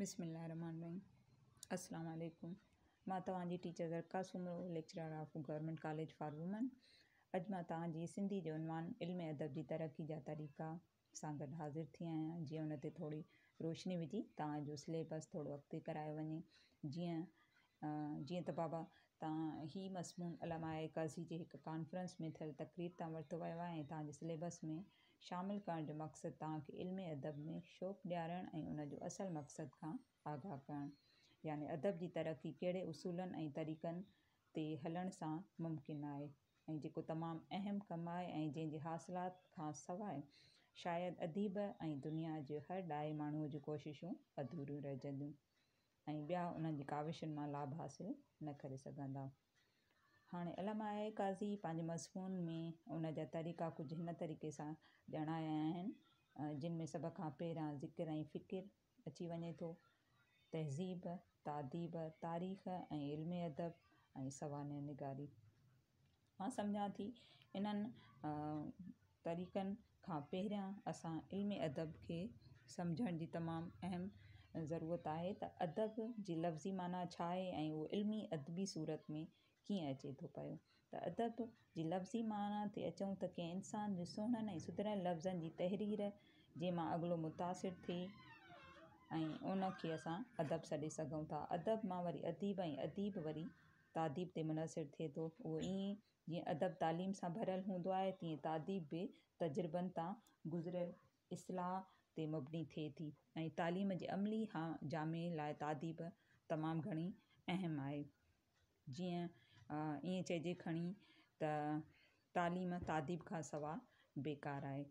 बसि अस्सलाम वालेकुम मां तव्हांजी टीचर दरकासुमरो lecturer of government college for women अॼु मां तव्हांजी सिंधी जो उनवान इल्म अदब जी तरक़ी जा तरीक़ा सां गॾु हाज़िर थी आहियां जीअं उन ते थोरी रोशनी विझी तव्हांजो सिलेबस थोरो अॻिते करायो वञे जीअं जीअं त बाबा तव्हां ही मसमून अलाम काज़ी जे हिकु कॉन्फ्रेंस में थियल तकरीर तां वरितो वियो आहे ऐं तव्हांजे सिलेबस में शामिलु करण जो मक़सदु तव्हांखे इल्म अदब में शोकु ॾियारणु ऐं उन उनजो असल मक़सदु खां आगाह करणु याने अदब जी तरक़ी कहिड़े उसूलनि ऐं तरीक़नि ते हलण सां मुमकिन आहे ऐं जेको तमामु अहम कमु आहे ऐं जंहिंजे हासिलात खां सवाइ शायदि अदीब ऐं दुनिया जे हर ॾाहे माण्हूअ जूं कोशिशूं अधूरियूं रहिजंदियूं ऐं ॿिया उन्हनि जी काविशियुनि मां लाभ हासिलु न करे सघंदा हाणे अलामाय काज़ी पंहिंजे मज़मून में उन जा तरीक़ा कुझु हिन तरीक़े सां ॼाणा आहिनि जिन में सभ खां पहिरियां ज़िकिर ऐं फ़िकिर अची वञे थो तहज़ीब तादीब तारीख़ ऐं इल्म अदब ऐं सवान निगारी मां सम्झा थी इन्हनि तरीक़नि खां पहिरियां असां इल्म अदब खे सम्झण जी तमामु अहम ज़रूरत आहे त अदब जी लफ़्ज़ी माना छा आहे ऐं उहो इल्मी अदबी सूरत में कीअं अचे थो पियो त अदब जी लफ़्ज़ी माना ते अचूं त कंहिं इंसान जे सुहिणनि ऐं सुधरनि लफ़्ज़नि जी तहरीर जंहिं मां अॻिलो मुतासिर थिए ऐं उन खे असां अदब सॾे सघूं था अदब मां वरी अदीब ऐं अदीब वरी तादीब ते मुनसिर थिए थो उहो ईअं जीअं अदब तालीम सां भरियलु हूंदो आहे तीअं तादीब बि तजुर्बनि तां गुज़िरियल इस्लाह ते मबनी थिए थी ऐं तालीम जे अमली हा जामे लाइ तादीब तमामु घणी अहम आहे जीअं ईअं चइजे खणी त तालीम तादीब खां सवाइ बेकार आहे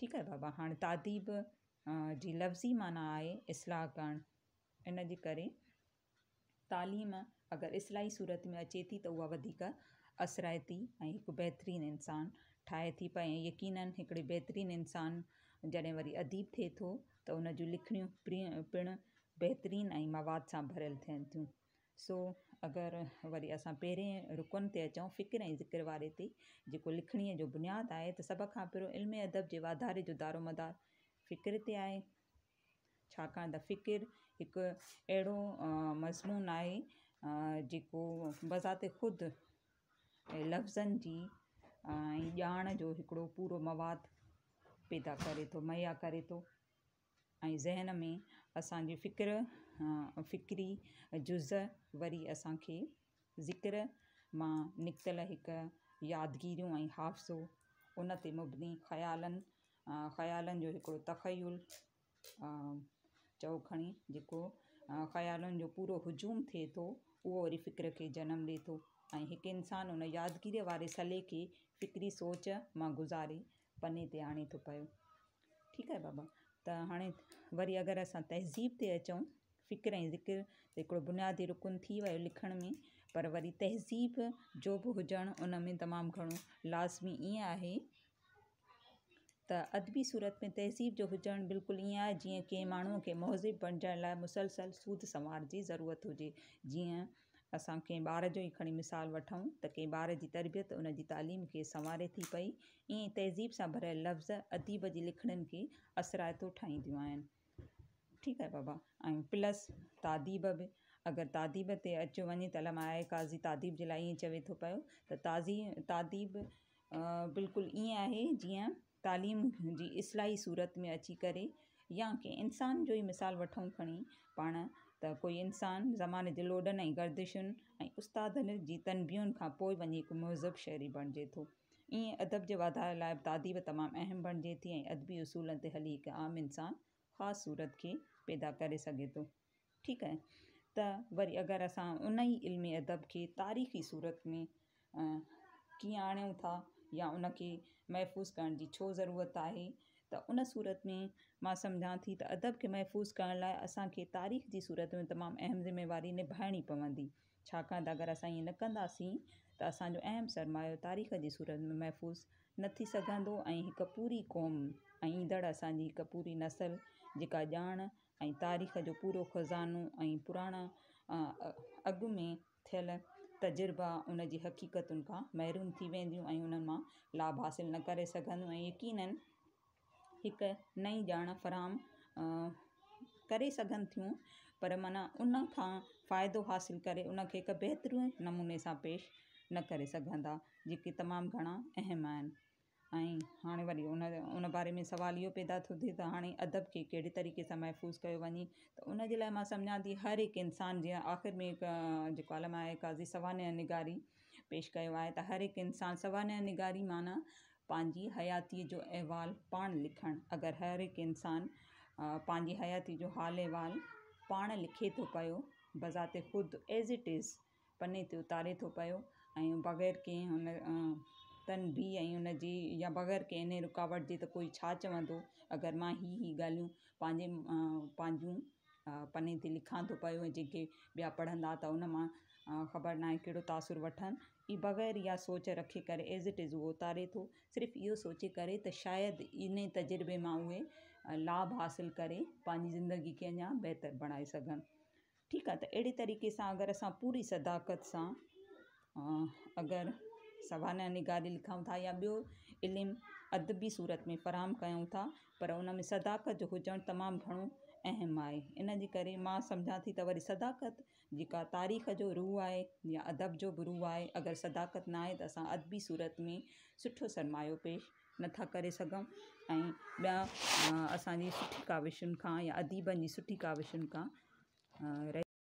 ठीकु आहे बाबा हाणे तादीब जी लफ़्ज़ी माना आहे इस्लाह करणु इन जे करे तालीम अगरि इस्लाही सूरत में अचे थी त उहा वधीक असराइती ऐं हिकु बहितरीनु इंसानु ठाहे थी पए ऐं यकीननि हिकिड़े बहितरीनु इंसानु जॾहिं वरी अदीब थिए थो त उन जूं लिखणियूं प्रिय पिणु बहितरीन ऐं मवाद सां भरियल थियनि थियूं सो अगरि वरी असां पहिरें रुकुनि ते अचूं फ़िक्र ऐं ज़िक्र वारे ते जेको लिखणीअ जो बुनियादु आहे त सभ खां पहिरियों इल्म अदब जे वाधारे जो दारो मदार फ़िकिर ते आहे छाकाणि त फ़िक्र हिकु अहिड़ो मज़मून आहे जेको बज़ाति ख़ुदि लफ़्ज़नि जी ऐं ॼाण जो हिकिड़ो पूरो मवादु पैदा करे थो मुहैया करे थो ऐं ज़हन में असांजी फ़िक्र फ़िक्री जुज़ वरी असांखे ज़िक्र मां निकितल हिकु यादगिरियूं ऐं हादिसो उन ते मुबनी ख़्यालनि ख़्यालनि जो हिकिड़ो तखयुल चओ खणी जेको ख़्यालनि जो पूरो हुजूम थिए थो उहो वरी फ़िक्र खे जनम ॾिए थो ऐं हिकु इंसानु उन यादगिरीअ वारे सले खे फ़िक्री सोच मां गुज़ारे पने ते आणे थो पियो ठीकु आहे बाबा त हाणे वरी अगरि असां तहज़ीब ते अचूं फ़िक्र ऐं ज़िकर हिकिड़ो बुनियादी रुकुन थी वियो लिखण में पर वरी तहज़ीब जो बि हुजणु उन में तमामु घणो लाज़मी ईअं आहे त अदबी सूरत में तहज़ीब जो हुजणु बिल्कुलु ईअं आहे जीअं कंहिं माण्हूअ खे मुहज़िब बणिजण लाइ मुसलसल सूद संवार जी ज़रूरत हुजे जीअं असां कंहिं ॿार जो ई खणी मिसाल वठूं त कंहिं ॿार जी तरबियत उन जी तालीम खे संवारे थी पई ईअं तहज़ीब सां भरियल लफ़्ज़ अदीब जी लिखणियुनि खे असराइतो ठाहींदियूं आहिनि ठीकु आहे बाबा ऐं प्लस तादीब बि अगरि तादीब ते अचो वञे त अलाए काज़ी तादीब जे लाइ ईअं चवे थो पियो त ताज़ी तादीब बिल्कुलु ईअं आहे जीअं तालीम जी इस्लाही सूरत में अची करे या कंहिं इंसान जो ई मिसाल वठूं खणी पाण त कोई इंसानु ज़माने जे लोॾनि ऐं गर्दिशुनि ऐं उस्तादनि जी तनबियुनि खां पोइ वञी हिकु महज़ब शहरी बणिजे थो ईअं अदब जे वाधारे लाइ बि तादीब तमामु अहम बणिजे थी ऐं अदबी उसूलनि ते हली हिकु आम इंसानु ख़ासि सूरत खे पैदा करे सघे थो ठीकु आहे त वरी अगरि असां उन ई इल्मी अदब खे तारीख़ी सूरत में कीअं आणियूं था या उन खे महफ़ूज़ करण जी छो ज़रूरत आहे त उन सूरत में मां सम्झा थी त अदब खे महफ़ूज़ करण लाइ असांखे तारीख़ जी सूरत में तमामु अहम ज़िमेवारी निभाइणी पवंदी छाकाणि त अगरि असां ईअं न कंदासीं त असांजो अहम सरमायो तारीख़ जी सूरत में महफ़ूज़ न थी सघंदो ऐं हिकु पूरी क़ौम ऐं ईंदड़ असांजी हिकु पूरी नसल जेका ॼाण ऐं तारीख़ जो पूरो ख़ज़ानो ऐं पुराणा अॻु में थियल तजुर्बा उन जी हक़ीक़तुनि खां महिरूम थी वेंदियूं ऐं उन्हनि मां लाभ हासिलु न करे सघंदियूं ऐं यकीननि हिकु नई ॼाण फ़रह करे सघनि थियूं पर माना उन खां फ़ाइदो हासिलु करे उन खे हिकु बहितरीन नमूने सां पेश न करे सघंदा जेके तमामु घणा अहम आहिनि ऐं हाणे वरी उन उन बारे में सुवाल इहो पैदा थो थिए त हाणे अदब खे कहिड़े तरीक़े सां महफ़ूज़ कयो वञे त उन जे लाइ मां सम्झां थी हर हिकु इंसान जीअं आख़िर में हिकु जेको आलम अलॻि सवान या निगारी पेश कयो आहे त हर हिकु इंसानु शवान निगारी माना पंहिंजी हयातीअ जो अहिवालु पाण लिखणु अगरि हर हिकु इंसानु पंहिंजी हयाती जो हाल अहिवालु पाण लिखे थो पियो बज़ाति ख़ुदि एज़ इट इज़ पने ते उतारे थो पियो ऐं बग़ैर कंहिं हुन तन बि ऐं जी या बग़ैर कंहिं इन रुकावट जे त कोई छा चवंदो अगरि मां हीअ हीअ ॻाल्हियूं पंहिंजे पंहिंजूं पने ते लिखा तो पियो ऐं जेके पढ़ा तो उन ख़बर ना कड़ो तासुर वन ये बग़ैर या सोच रखी कर एज़ इट इज़ वो उतारे तो सिर्फ यो सोचे करे त इन तजुर्बे में उ लाभ हासिल करें ज़िंदगी के अञा बेहतर बनाए सघनि ठीक है तो अड़े तरीक़े से अगर अस पूरी सदाकत से अगर सवाना निगारी लिखा था या बो इल्मु अदबी सूरत में फ़राहम क्यों था पर उन में सदाकत जो तमाम घो अहम है इन जे करे मां सम्झा थी तो वरी सदाकत जेका तारीख़ जो रूह है या अदब जो बि रूह आहे सदाकत ना तो अस अदबी सूरत में सुठो सरमायो पेश नथा करे सघूं ऐं ॿिया असांजी सुठी काविशुनि खां या अदीबनि जी सुठी काविशुनि खां